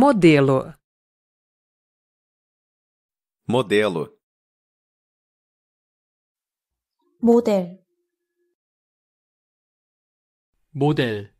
Modelo. Modelo. Model. Model.